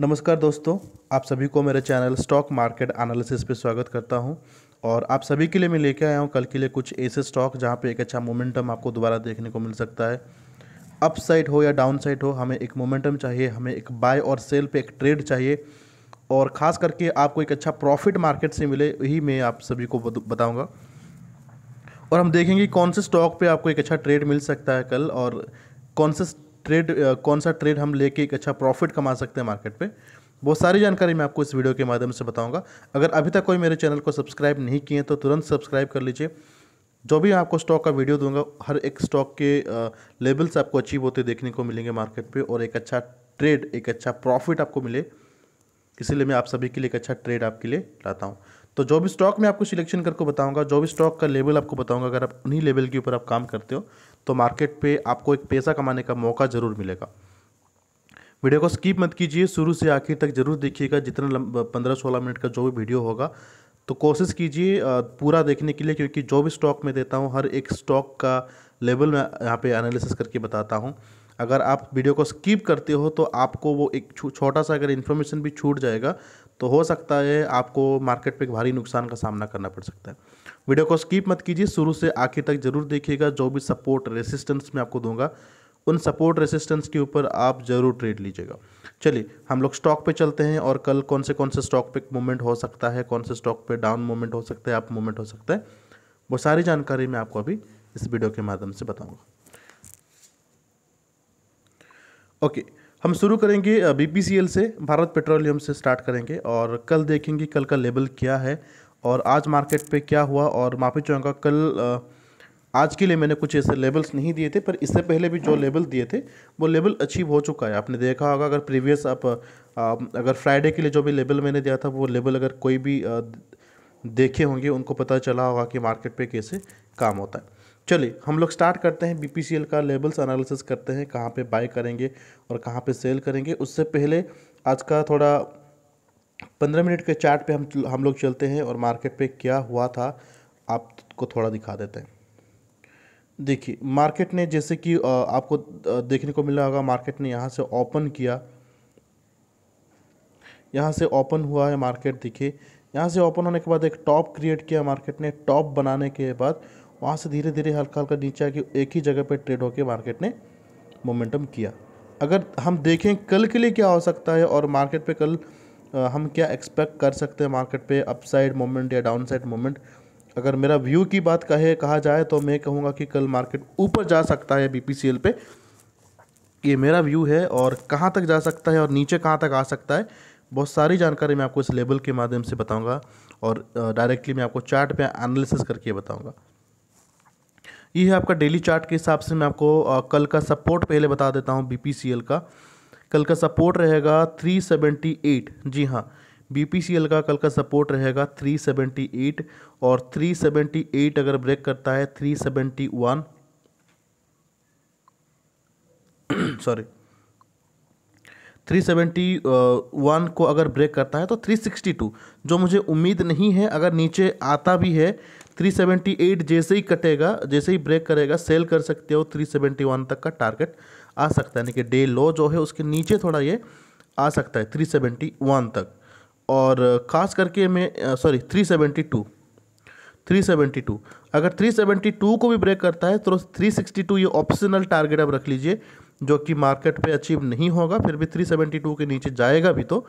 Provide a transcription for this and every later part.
नमस्कार दोस्तों आप सभी को मेरे चैनल स्टॉक मार्केट एनालिसिस पे स्वागत करता हूं और आप सभी के लिए मैं लेके आया हूं कल के लिए कुछ ऐसे स्टॉक जहां पे एक अच्छा मोमेंटम आपको दोबारा देखने को मिल सकता है अप साइड हो या डाउन साइड हो हमें एक मोमेंटम चाहिए हमें एक बाय और सेल पे एक ट्रेड चाहिए और ख़ास करके आपको एक अच्छा प्रॉफिट मार्केट से मिले यही मैं आप सभी को बताऊँगा और हम देखेंगे कौन से स्टॉक पर आपको एक अच्छा ट्रेड मिल सकता है कल और कौन से ट्रेड uh, कौन सा ट्रेड हम लेके एक अच्छा प्रॉफिट कमा सकते हैं मार्केट पे बहुत सारी जानकारी मैं आपको इस वीडियो के माध्यम से बताऊंगा अगर अभी तक कोई मेरे चैनल को सब्सक्राइब नहीं किए तो तुरंत सब्सक्राइब कर लीजिए जो भी आपको स्टॉक का वीडियो दूंगा हर एक स्टॉक के लेवल्स uh, आपको अचीव होते देखने को मिलेंगे मार्केट पर और एक अच्छा ट्रेड एक अच्छा प्रॉफिट आपको मिले इसीलिए मैं आप सभी के लिए एक अच्छा ट्रेड आपके लिए लाता हूँ तो जो भी स्टॉक मैं आपको सिलेक्शन करके बताऊंगा जो भी स्टॉक का लेवल आपको बताऊंगा अगर आप उन्हीं लेवल के ऊपर आप काम करते हो तो मार्केट पे आपको एक पैसा कमाने का मौका ज़रूर मिलेगा वीडियो को स्किप मत कीजिए शुरू से आखिर तक जरूर देखिएगा जितना पंद्रह सोलह मिनट का जो भी वीडियो होगा तो कोशिश कीजिए पूरा देखने के लिए क्योंकि जो भी स्टॉक मैं देता हूँ हर एक स्टॉक का लेवल मैं यहाँ पे एनालिसिस करके बताता हूँ अगर आप वीडियो को स्किप करते हो तो आपको वो एक छोटा सा अगर इन्फॉर्मेशन भी छूट जाएगा तो हो सकता है आपको मार्केट पे एक भारी नुकसान का सामना करना पड़ सकता है वीडियो को स्किप मत कीजिए शुरू से आखिर तक जरूर देखिएगा जो भी सपोर्ट रेसिस्टेंस मैं आपको दूंगा उन सपोर्ट रेसिस्टेंस के ऊपर आप जरूर ट्रेड लीजिएगा चलिए हम लोग स्टॉक पे चलते हैं और कल कौन से कौन से स्टॉक पे मूवमेंट हो सकता है कौन से स्टॉक पे डाउन मूवमेंट हो सकता है अप मूवमेंट हो सकता है वो सारी जानकारी मैं आपको अभी इस वीडियो के माध्यम से बताऊंगा ओके हम शुरू करेंगे बीपीसीएल से भारत पेट्रोलियम से स्टार्ट करेंगे और कल देखेंगे कल का लेवल क्या है और आज मार्केट पे क्या हुआ और माफ़ी चाहूँगा कल आज के लिए मैंने कुछ ऐसे लेवल्स नहीं दिए थे पर इससे पहले भी जो लेवल दिए थे वो लेवल अचीव हो चुका है आपने देखा होगा अगर प्रीवियस आप अगर फ्राइडे के लिए जो भी लेवल मैंने दिया था वो लेवल अगर कोई भी देखे होंगे उनको पता चला होगा कि मार्केट पे कैसे काम होता है चलिए हम लोग स्टार्ट करते हैं बी का लेवल्स एनालिसिस करते हैं कहाँ पे बाय करेंगे और कहाँ पे सेल करेंगे उससे पहले आज का थोड़ा पंद्रह मिनट के चार्ट पे हम हम लोग चलते हैं और मार्केट पे क्या हुआ था आपको थोड़ा दिखा देते हैं देखिए मार्केट ने जैसे कि आपको देखने को मिला होगा मार्केट ने यहाँ से ओपन किया यहाँ से ओपन हुआ है मार्केट देखिए यहाँ से ओपन होने के बाद एक टॉप क्रिएट किया मार्केट ने टॉप बनाने के बाद वहाँ से धीरे धीरे हल्का हल्का नीचे आके एक ही जगह पर ट्रेड होकर मार्केट ने मोमेंटम किया अगर हम देखें कल के लिए क्या हो सकता है और मार्केट पे कल हम क्या एक्सपेक्ट कर सकते हैं मार्केट पे अपसाइड मोमेंट या डाउनसाइड मोमेंट अगर मेरा व्यू की बात कहे कहा जाए तो मैं कहूँगा कि कल मार्केट ऊपर जा सकता है बी पे ये मेरा व्यू है और कहाँ तक जा सकता है और नीचे कहाँ तक आ सकता है बहुत सारी जानकारी मैं आपको इस लेबल के माध्यम से बताऊंगा और डायरेक्टली मैं आपको चार्ट पे एनालिसिस करके बताऊंगा ये है आपका डेली चार्ट के हिसाब से मैं आपको कल का सपोर्ट पहले बता देता हूँ बीपीसीएल का कल का सपोर्ट रहेगा 378 जी हाँ एल का कल का सपोर्ट रहेगा 378 और 378 अगर ब्रेक करता है 371 सॉरी थ्री सेवेंटी वन को अगर ब्रेक करता है तो थ्री सिक्सटी टू जो मुझे उम्मीद नहीं है अगर नीचे आता भी है थ्री एट जैसे ही कटेगा जैसे ही ब्रेक करेगा सेल कर सकते हो थ्री वन तक का टारगेट आ सकता है यानी कि डे लो जो है उसके नीचे थोड़ा ये आ सकता है 371 तक और ख़ास करके मैं सॉरी 372 372 अगर 372 को भी ब्रेक करता है तो 362 ये ऑप्शनल टारगेट आप रख लीजिए जो कि मार्केट पे अचीव नहीं होगा फिर भी 372 के नीचे जाएगा भी तो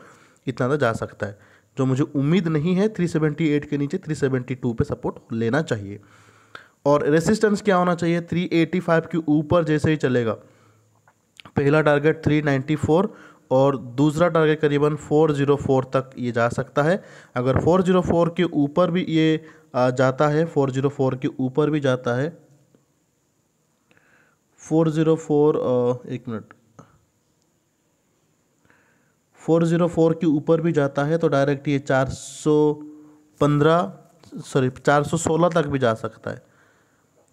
इतना तो जा सकता है जो मुझे उम्मीद नहीं है 378 के नीचे 372 पर सपोर्ट लेना चाहिए और रेसिस्टेंस क्या होना चाहिए 385 के ऊपर जैसे ही चलेगा पहला टारगेट 394 और दूसरा टारगेट करीबन 404 तक ये जा सकता है अगर 404 के ऊपर भी ये जाता है 404 के ऊपर भी जाता है 404 एक मिनट 404 के ऊपर भी जाता है तो डायरेक्ट ये 415 सॉरी 416 तक भी जा सकता है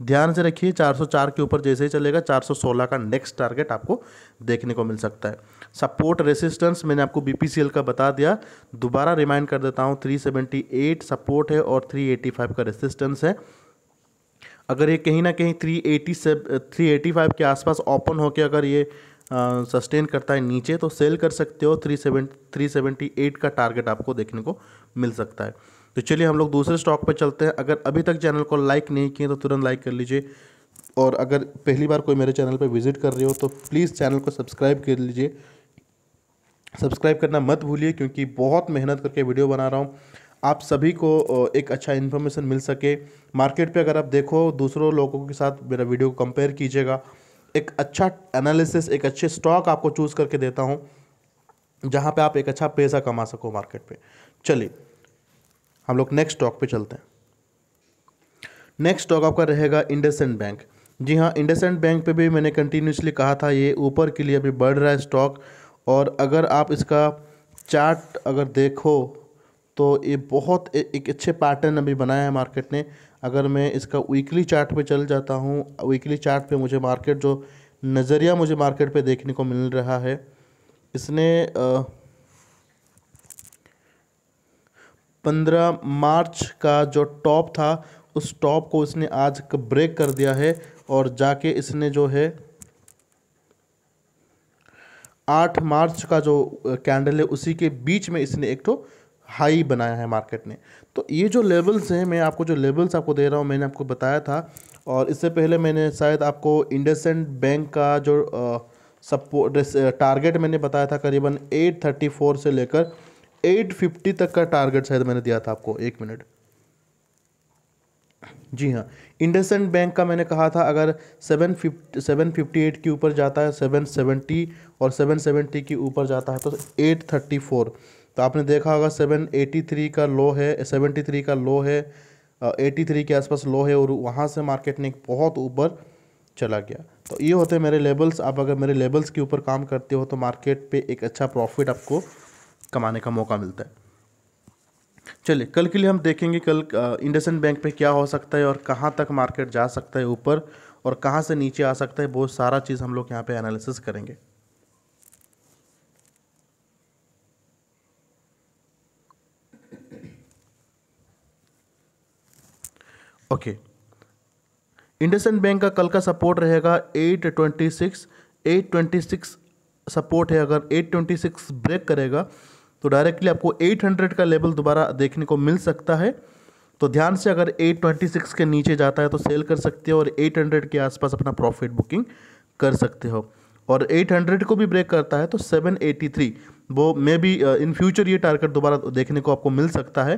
ध्यान से रखिए 404 के ऊपर जैसे ही चलेगा 416 का नेक्स्ट टारगेट आपको देखने को मिल सकता है सपोर्ट रेसिस्टेंस मैंने आपको बीपीसीएल का बता दिया दोबारा रिमाइंड कर देता हूँ 378 सपोर्ट है और 385 का रेसिस्टेंस है अगर ये कहीं ना कहीं 380 385 के आसपास ओपन होकर अगर ये सस्टेन करता है नीचे तो सेल कर सकते हो थ्री सेवन का टारगेट आपको देखने को मिल सकता है तो चलिए हम लोग दूसरे स्टॉक पर चलते हैं अगर अभी तक चैनल को लाइक नहीं किए तो तुरंत लाइक कर लीजिए और अगर पहली बार कोई मेरे चैनल पर विजिट कर रहे हो तो प्लीज़ चैनल को सब्सक्राइब कर लीजिए सब्सक्राइब करना मत भूलिए क्योंकि बहुत मेहनत करके वीडियो बना रहा हूँ आप सभी को एक अच्छा इन्फॉर्मेशन मिल सके मार्केट पे अगर आप देखो दूसरों लोगों के साथ मेरा वीडियो को कंपेयर कीजिएगा एक अच्छा एनालिसिस एक अच्छे स्टॉक आपको चूज़ करके देता हूँ जहाँ पे आप एक अच्छा पैसा कमा सको मार्केट पे चलिए हम लोग नेक्स्ट स्टॉक पे चलते हैं नेक्स्ट स्टॉक आपका रहेगा इंडसेंड बैंक जी हाँ इंडसेंड बैंक पे भी मैंने कंटिन्यूसली कहा था ये ऊपर के लिए अभी बढ़ रहा है स्टॉक और अगर आप इसका चार्ट अगर देखो तो ये बहुत एक अच्छे पैटर्न अभी बनाया है मार्केट ने अगर मैं इसका वीकली चार्ट पे चल जाता हूँ वीकली चार्ट पे मुझे मार्केट जो नज़रिया मुझे मार्केट पे देखने को मिल रहा है इसने आ, पंद्रह मार्च का जो टॉप था उस टॉप को इसने आज ब्रेक कर दिया है और जाके इसने जो है आठ मार्च का जो कैंडल है उसी के बीच में इसने एक तो हाई बनाया है मार्केट ने तो ये जो लेवल्स हैं मैं आपको जो लेवल्स आपको दे रहा हूँ मैंने आपको बताया था और इससे पहले मैंने शायद आपको इंडसेंड बैंक का जो सपोर्ट टारगेट मैंने बताया था करीबन 834 से लेकर 850 तक का टारगेट शायद मैंने दिया था आपको एक मिनट जी हाँ इंडसेंट बैंक का मैंने कहा था अगर seven fifty seven fifty eight के ऊपर जाता है सेवन सेवेंटी और सेवन सेवेंटी के ऊपर जाता है तो एट थर्टी फोर तो आपने देखा होगा सेवन एटी थ्री का लो है सेवेंटी थ्री का लो है एटी थ्री के आसपास लो है और वहाँ से मार्केट ने बहुत ऊपर चला गया तो ये होते हैं मेरे लेवल्स आप अगर मेरे लेवल्स के ऊपर काम करते हो तो मार्केट पे एक अच्छा प्रॉफिट आपको कमाने का मौका मिलता है चलिए कल के लिए हम देखेंगे कल इंडसन बैंक पे क्या हो सकता है और कहाँ तक मार्केट जा सकता है ऊपर और कहाँ से नीचे आ सकता है बहुत सारा चीज़ हम लोग यहाँ पे एनालिसिस करेंगे ओके इंडसन बैंक का कल का सपोर्ट रहेगा eight twenty six eight twenty six support है अगर एट ट्वेंटी सिक्स ब्रेक करेगा तो डायरेक्टली आपको 800 का लेवल दोबारा देखने को मिल सकता है तो ध्यान से अगर 826 के नीचे जाता है तो सेल कर सकते हो और 800 के आसपास अपना प्रॉफिट बुकिंग कर सकते हो और 800 को भी ब्रेक करता है तो 783 वो मे बी इन फ्यूचर ये टारगेट दोबारा देखने को आपको मिल सकता है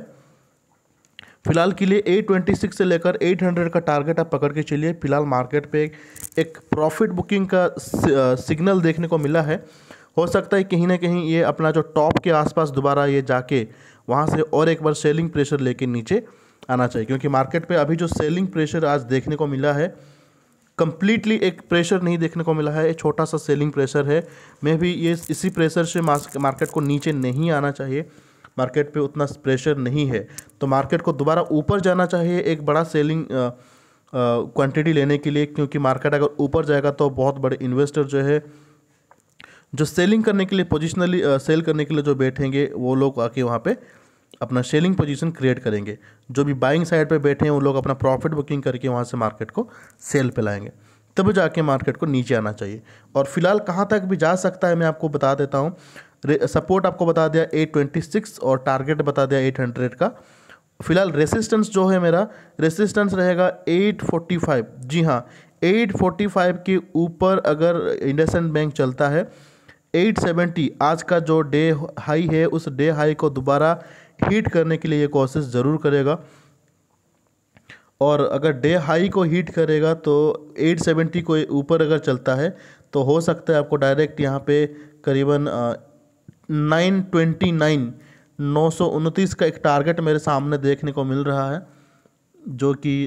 फिलहाल के लिए 826 से लेकर 800 का टारगेट आप पकड़ के चलिए फिलहाल मार्केट पे एक प्रॉफिट बुकिंग का सिग्नल uh, देखने को मिला है हो सकता है कहीं ना कहीं ये अपना जो टॉप के आसपास दोबारा ये जाके वहाँ से और एक बार सेलिंग प्रेशर लेके नीचे आना चाहिए क्योंकि मार्केट पे अभी जो सेलिंग प्रेशर आज देखने को मिला है कम्प्लीटली एक प्रेशर नहीं देखने को मिला है एक छोटा सा सेलिंग प्रेशर है मे भी ये इसी प्रेशर से मार्केट को नीचे नहीं आना चाहिए मार्केट पे उतना प्रेशर नहीं है तो मार्केट को दोबारा ऊपर जाना चाहिए एक बड़ा सेलिंग क्वांटिटी लेने के लिए क्योंकि मार्केट अगर ऊपर जाएगा तो बहुत बड़े इन्वेस्टर जो है जो सेलिंग करने के लिए पोजिशनली सेल करने के लिए जो बैठेंगे वो लोग आके वहाँ पे अपना सेलिंग पोजीशन क्रिएट करेंगे जो भी बाइंग साइड पे बैठे हैं वो लोग अपना प्रॉफिट बुकिंग करके वहाँ से मार्केट को सेल पे लाएंगे तब जाके मार्केट को नीचे आना चाहिए और फिलहाल कहाँ तक भी जा सकता है मैं आपको बता देता हूँ सपोर्ट आपको बता दिया एट ट्वेंटी सिक्स और टारगेट बता दिया एट हंड्रेड का फिलहाल रेसिस्टेंस जो है मेरा रेसिस्टेंस रहेगा एट फोर्टी फाइव जी हाँ एट फोर्टी फाइव के ऊपर अगर इंडसेंड बैंक चलता है 870 आज का जो डे हाई है उस डे हाई को दोबारा हीट करने के लिए ये कोशिश ज़रूर करेगा और अगर डे हाई को हीट करेगा तो 870 को ऊपर अगर चलता है तो हो सकता है आपको डायरेक्ट यहाँ पे करीबन नाइन ट्वेंटी नाइन नौ सौ उनतीस का एक टारगेट मेरे सामने देखने को मिल रहा है जो कि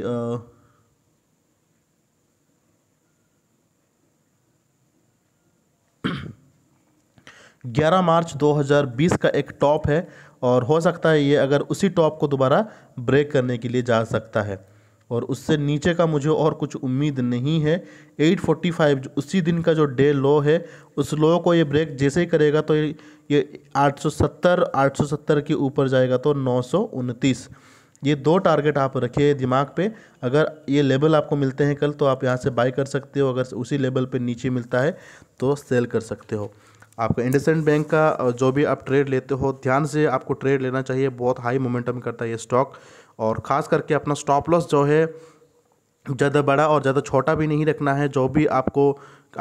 11 मार्च 2020 का एक टॉप है और हो सकता है ये अगर उसी टॉप को दोबारा ब्रेक करने के लिए जा सकता है और उससे नीचे का मुझे और कुछ उम्मीद नहीं है 845 उसी दिन का जो डे लो है उस लो को ये ब्रेक जैसे ही करेगा तो ये 870 870 के ऊपर जाएगा तो नौ ये दो टारगेट आप रखिए दिमाग पे अगर ये लेवल आपको मिलते हैं कल तो आप यहाँ से बाई कर सकते हो अगर उसी लेवल पे नीचे मिलता है तो सेल कर सकते हो आपका इंडसेंट बैंक का जो भी आप ट्रेड लेते हो ध्यान से आपको ट्रेड लेना चाहिए बहुत हाई मोमेंटम करता है ये स्टॉक और ख़ास करके अपना स्टॉप लॉस जो है ज़्यादा बड़ा और ज़्यादा छोटा भी नहीं रखना है जो भी आपको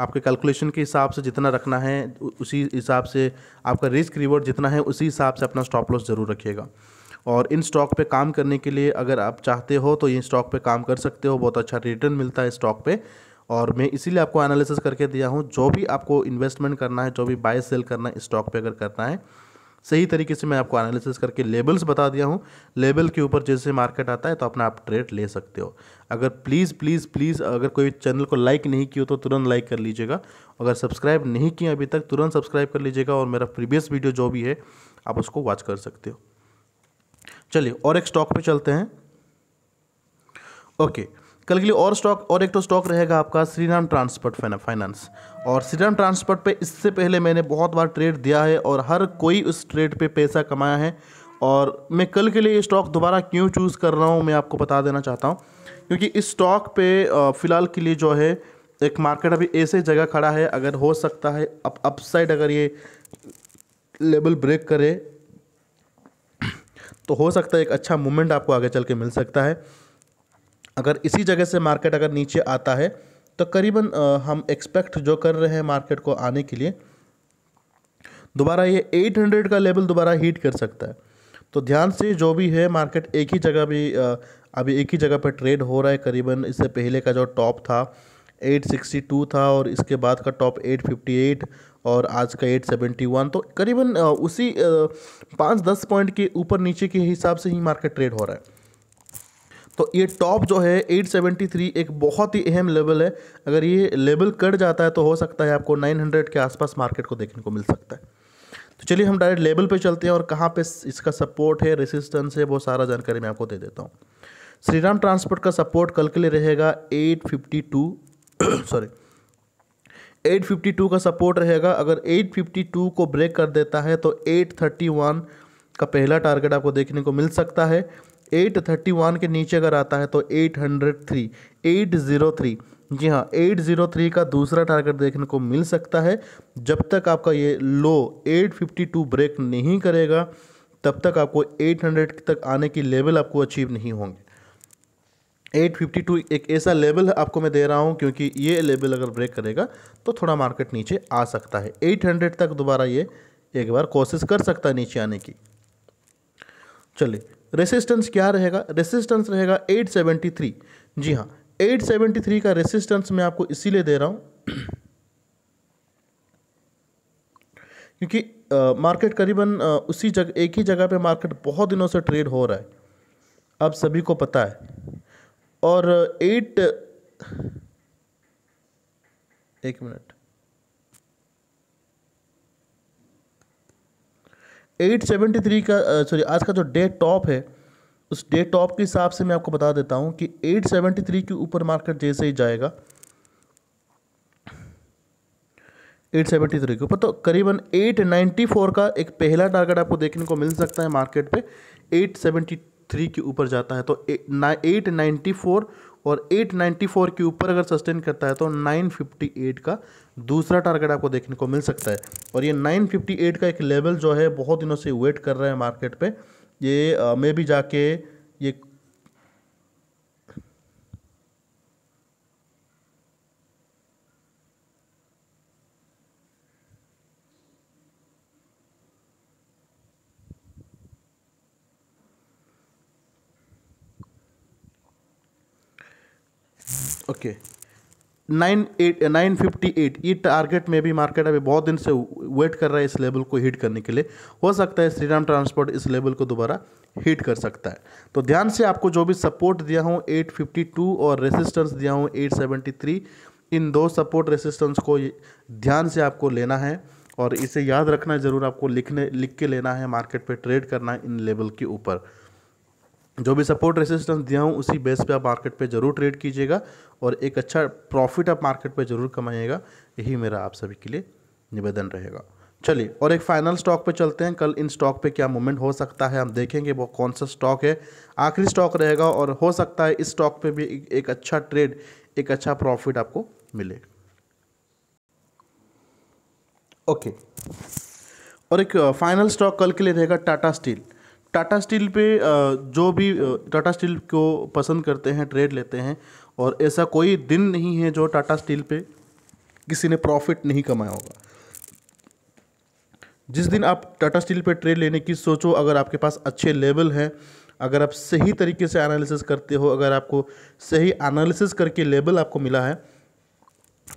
आपके कैलकुलेशन के हिसाब से जितना रखना है उसी हिसाब से आपका रिस्क रिवॉर्ड जितना है उसी हिसाब से अपना स्टॉप लॉस ज़रूर रखिएगा और इन स्टॉक पे काम करने के लिए अगर आप चाहते हो तो ये स्टॉक पे काम कर सकते हो बहुत अच्छा रिटर्न मिलता है स्टॉक पर और मैं इसीलिए आपको एनालिसिस करके दिया हूँ जो भी आपको इन्वेस्टमेंट करना है जो भी बाय सेल करना है स्टॉक पे अगर करना है सही तरीके से मैं आपको एनालिसिस करके लेबल्स बता दिया हूँ लेबल के ऊपर जैसे मार्केट आता है तो अपना आप ट्रेड ले सकते हो अगर प्लीज़ प्लीज़ प्लीज़ अगर कोई चैनल को लाइक नहीं किया तो तुरंत लाइक कर लीजिएगा अगर सब्सक्राइब नहीं किया अभी तक तुरंत सब्सक्राइब कर लीजिएगा और मेरा प्रीवियस वीडियो जो भी है आप उसको वॉच कर सकते हो चलिए और एक स्टॉक पर चलते हैं ओके okay. कल के लिए और स्टॉक और एक तो स्टॉक रहेगा आपका श्रीराम ट्रांसपोर्ट फाइनेंस और श्रीराम ट्रांसपोर्ट पे इससे पहले मैंने बहुत बार ट्रेड दिया है और हर कोई उस ट्रेड पे पैसा कमाया है और मैं कल के लिए ये स्टॉक दोबारा क्यों चूज़ कर रहा हूँ मैं आपको बता देना चाहता हूँ क्योंकि इस स्टॉक पे फ़िलहाल के लिए जो है एक मार्केट अभी ऐसे जगह खड़ा है अगर हो सकता है अप अपसाइड अगर ये लेवल ब्रेक करे तो हो सकता है एक अच्छा मूवमेंट आपको आगे चल के मिल सकता है अगर इसी जगह से मार्केट अगर नीचे आता है तो करीबन हम एक्सपेक्ट जो कर रहे हैं मार्केट को आने के लिए दोबारा ये 800 का लेवल दोबारा हीट कर सकता है तो ध्यान से जो भी है मार्केट एक ही जगह भी अभी एक ही जगह पर ट्रेड हो रहा है करीबन इससे पहले का जो टॉप था 862 था और इसके बाद का टॉप 858 और आज का 871 तो करीबन उसी पाँच दस पॉइंट के ऊपर नीचे के हिसाब से ही मार्केट ट्रेड हो रहा है तो ये टॉप जो है 873 एक बहुत ही अहम लेवल है अगर ये लेवल कट जाता है तो हो सकता है आपको 900 के आसपास मार्केट को देखने को मिल सकता है तो चलिए हम डायरेक्ट लेवल पे चलते हैं और कहाँ पे इसका सपोर्ट है रेसिस्टेंस है वो सारा जानकारी मैं आपको दे देता हूँ श्रीराम ट्रांसपोर्ट का सपोर्ट कल के लिए रहेगा एट सॉरी 852 का सपोर्ट रहेगा अगर 852 को ब्रेक कर देता है तो 831 का पहला टारगेट आपको देखने को मिल सकता है 831 के नीचे अगर आता है तो 803 803 जी हाँ 803 का दूसरा टारगेट देखने को मिल सकता है जब तक आपका ये लो 852 ब्रेक नहीं करेगा तब तक आपको 800 तक आने की लेवल आपको अचीव नहीं होंगे 852 एक ऐसा लेवल आपको मैं दे रहा हूँ क्योंकि ये लेवल अगर ब्रेक करेगा तो थोड़ा मार्केट नीचे आ सकता है 800 तक दोबारा ये एक बार कोशिश कर सकता है नीचे आने की चले रेसिस्टेंस क्या रहेगा रेसिस्टेंस रहेगा 873 जी हाँ 873 का रेसिस्टेंस मैं आपको इसीलिए दे रहा हूँ क्योंकि मार्केट करीबन उसी जगह एक ही जगह पे मार्केट बहुत दिनों से ट्रेड हो रहा है अब सभी को पता है और एट एक मिनट 873 का सॉरी आज का जो डे टॉप है उस डे टॉप के हिसाब से मैं आपको बता देता हूँ कि 873 के ऊपर मार्केट जैसे ही जाएगा 873 के ऊपर तो करीबन 894 का एक पहला टारगेट आपको देखने को मिल सकता है मार्केट पे 873 के ऊपर जाता है तो 894 और 894 के ऊपर अगर सस्टेन करता है तो 958 का दूसरा टारगेट आपको देखने को मिल सकता है और ये 958 का एक लेवल जो है बहुत दिनों से वेट कर रहा है मार्केट पे ये मे भी जाके ये okay nine eight nine fifty eight ये टारगेट में भी मार्केट अभी बहुत दिन से वेट कर रहा है इस लेवल को हिट करने के लिए हो सकता है श्रीराम ट्रांसपोर्ट इस लेवल को दोबारा हिट कर सकता है तो ध्यान से आपको जो भी सपोर्ट दिया हूँ एट फिफ्टी टू और रेसिस्टेंस दिया हूँ एट सेवेंटी थ्री इन दो सपोर्ट रेसिस्टेंस को ध्यान से आपको लेना है और इसे याद रखना ज़रूर आपको लिखने लिख के लेना है मार्केट पर ट्रेड करना है इन लेवल के ऊपर जो भी सपोर्ट रेसिस्टेंस दिया हूँ उसी बेस पे आप मार्केट पे ज़रूर ट्रेड कीजिएगा और एक अच्छा प्रॉफिट आप मार्केट पे ज़रूर कमाइएगा यही मेरा आप सभी के लिए निवेदन रहेगा चलिए और एक फाइनल स्टॉक पे चलते हैं कल इन स्टॉक पे क्या मूवमेंट हो सकता है हम देखेंगे वो कौन सा स्टॉक है आखिरी स्टॉक रहेगा और हो सकता है इस स्टॉक पर भी एक अच्छा ट्रेड एक अच्छा प्रॉफिट अच्छा आपको मिले ओके और एक फाइनल uh, स्टॉक कल के लिए रहेगा टाटा स्टील टाटा स्टील पे जो भी टाटा स्टील को पसंद करते हैं ट्रेड लेते हैं और ऐसा कोई दिन नहीं है जो टाटा स्टील पे किसी ने प्रॉफिट नहीं कमाया होगा जिस दिन आप टाटा स्टील पे ट्रेड लेने की सोचो अगर आपके पास अच्छे लेवल हैं अगर आप सही तरीके से एनालिसिस करते हो अगर आपको सही एनालिसिस करके लेवल आपको मिला है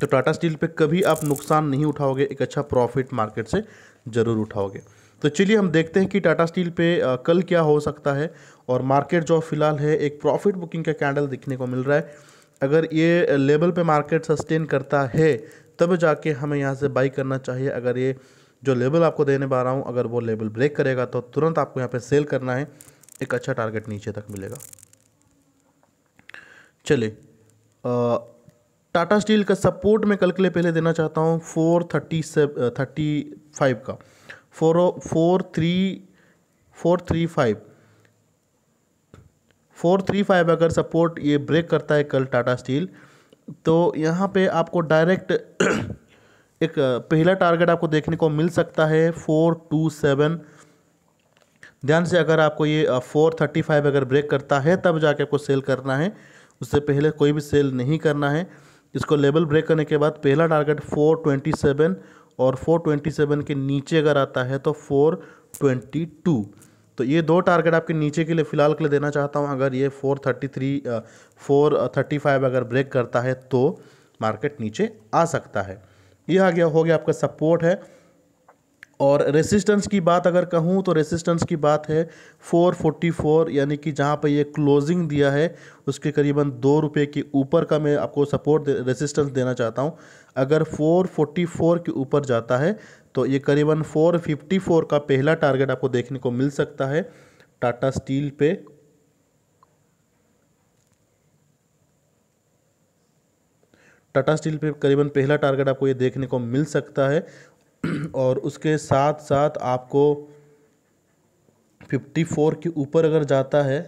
तो टाटा स्टील पे कभी आप नुकसान नहीं उठाओगे एक अच्छा प्रॉफिट मार्केट से ज़रूर उठाओगे तो चलिए हम देखते हैं कि टाटा स्टील पे कल क्या हो सकता है और मार्केट जो फिलहाल है एक प्रॉफिट बुकिंग का कैंडल दिखने को मिल रहा है अगर ये लेवल पे मार्केट सस्टेन करता है तब जाके हमें यहाँ से बाई करना चाहिए अगर ये जो लेवल आपको देने पा रहा हूँ अगर वो लेवल ब्रेक करेगा तो तुरंत आपको यहाँ पे सेल करना है एक अच्छा टारगेट नीचे तक मिलेगा चले टाटा स्टील का सपोर्ट मैं कल के लिए पहले देना चाहता हूँ फोर थर्टी से थर्टी फाइव का four four three four three five four three five अगर सपोर्ट ये ब्रेक करता है कल टाटा स्टील तो यहाँ पे आपको डायरेक्ट एक पहला टारगेट आपको देखने को मिल सकता है फोर टू सेवन ध्यान से अगर आपको ये फोर थर्टी फाइव अगर ब्रेक करता है तब जाके आपको सेल करना है उससे पहले कोई भी सेल नहीं करना है इसको लेवल ब्रेक करने के बाद पहला टारगेट फोर ट्वेंटी सेवन और 427 के नीचे अगर आता है तो 422 तो ये दो टारगेट आपके नीचे के लिए फ़िलहाल के लिए देना चाहता हूँ अगर ये 433 435 अगर ब्रेक करता है तो मार्केट नीचे आ सकता है ये आ गया हो गया आपका सपोर्ट है और रेसिस्टेंस की बात अगर कहूँ तो रेसिस्टेंस की बात है 444 यानी कि जहाँ पर ये क्लोजिंग दिया है उसके करीबन दो रुपये के ऊपर का मैं आपको सपोर्ट रेसिस्टेंस देना चाहता हूँ अगर 444 के ऊपर जाता है तो ये करीबन 454 का पहला टारगेट आपको देखने को मिल सकता है टाटा स्टील पे टाटा स्टील पे करीबन पहला टारगेट आपको ये देखने को मिल सकता है और उसके साथ साथ आपको 54 के ऊपर अगर जाता है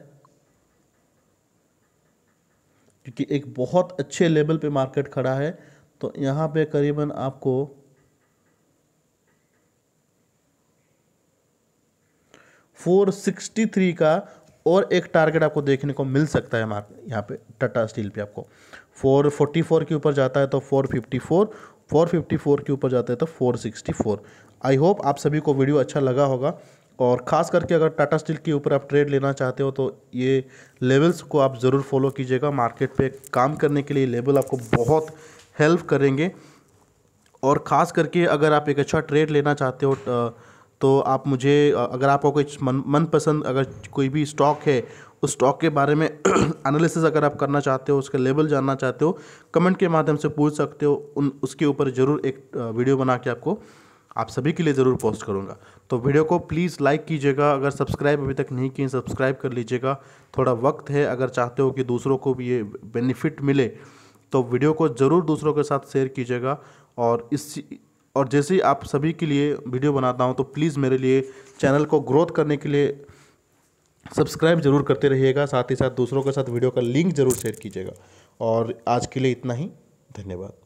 क्योंकि एक बहुत अच्छे लेवल पे मार्केट खड़ा है तो यहाँ पे करीबन आपको फोर सिक्सटी थ्री का और एक टारगेट आपको देखने को मिल सकता है मार्क यहाँ पे टाटा स्टील पे आपको फोर फोर्टी फोर के ऊपर जाता है तो four fifty four four fifty four के ऊपर जाता है तो four sixty four I hope आप सभी को वीडियो अच्छा लगा होगा और ख़ास करके अगर टाटा स्टील के ऊपर आप ट्रेड लेना चाहते हो तो ये लेवल्स को आप ज़रूर फॉलो कीजिएगा मार्केट पे काम करने के लिए लेवल आपको बहुत हेल्प करेंगे और ख़ास करके अगर आप एक अच्छा ट्रेड लेना चाहते हो तो आप मुझे अगर आपको कोई मन मनपसंद अगर कोई भी स्टॉक है उस स्टॉक के बारे में एनालिसिस अगर आप करना चाहते हो उसके लेवल जानना चाहते हो कमेंट के माध्यम से पूछ सकते हो उन उसके ऊपर ज़रूर एक वीडियो बना के आपको आप सभी के लिए ज़रूर पोस्ट करूँगा तो वीडियो को प्लीज़ लाइक कीजिएगा अगर सब्सक्राइब अभी तक नहीं किए सब्सक्राइब कर लीजिएगा थोड़ा वक्त है अगर चाहते हो कि दूसरों को भी ये बेनिफिट मिले तो वीडियो को ज़रूर दूसरों के साथ शेयर कीजिएगा और इस और जैसे ही आप सभी के लिए वीडियो बनाता हूँ तो प्लीज़ मेरे लिए चैनल को ग्रोथ करने के लिए सब्सक्राइब जरूर करते रहिएगा साथ ही साथ दूसरों के साथ वीडियो का लिंक जरूर शेयर कीजिएगा और आज के लिए इतना ही धन्यवाद